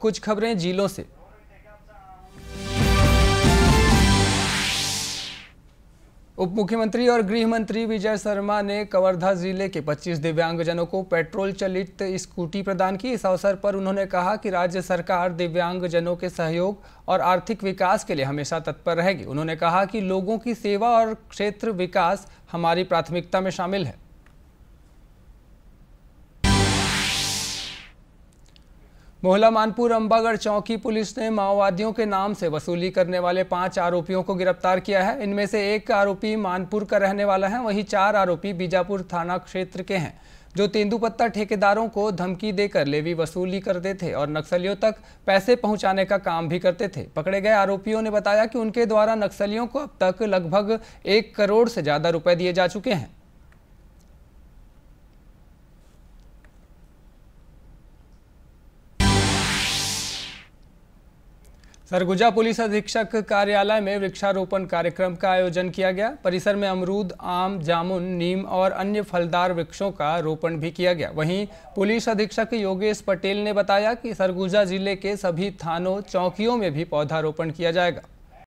कुछ खबरें जिलों से उप मुख्यमंत्री और गृह मंत्री विजय शर्मा ने कवर्धा जिले के 25 दिव्यांगजनों को पेट्रोल चलित स्कूटी प्रदान की इस अवसर पर उन्होंने कहा कि राज्य सरकार दिव्यांगजनों के सहयोग और आर्थिक विकास के लिए हमेशा तत्पर रहेगी उन्होंने कहा कि लोगों की सेवा और क्षेत्र विकास हमारी प्राथमिकता में शामिल है मोहला मानपुर अम्बागढ़ चौकी पुलिस ने माओवादियों के नाम से वसूली करने वाले पांच आरोपियों को गिरफ्तार किया है इनमें से एक आरोपी मानपुर का रहने वाला है वहीं चार आरोपी बीजापुर थाना क्षेत्र के हैं जो तेंदुपत्ता ठेकेदारों को धमकी देकर लेवी वसूली करते थे और नक्सलियों तक पैसे पहुंचाने का काम भी करते थे पकड़े गए आरोपियों ने बताया कि उनके द्वारा नक्सलियों को अब तक लगभग एक करोड़ से ज़्यादा रुपए दिए जा चुके हैं सरगुजा पुलिस अधीक्षक कार्यालय में वृक्षारोपण कार्यक्रम का आयोजन किया गया परिसर में अमरूद आम जामुन नीम और अन्य फलदार वृक्षों का रोपण भी किया गया वहीं पुलिस अधीक्षक योगेश पटेल ने बताया कि सरगुजा जिले के सभी थानों चौकियों में भी पौधारोपण किया जाएगा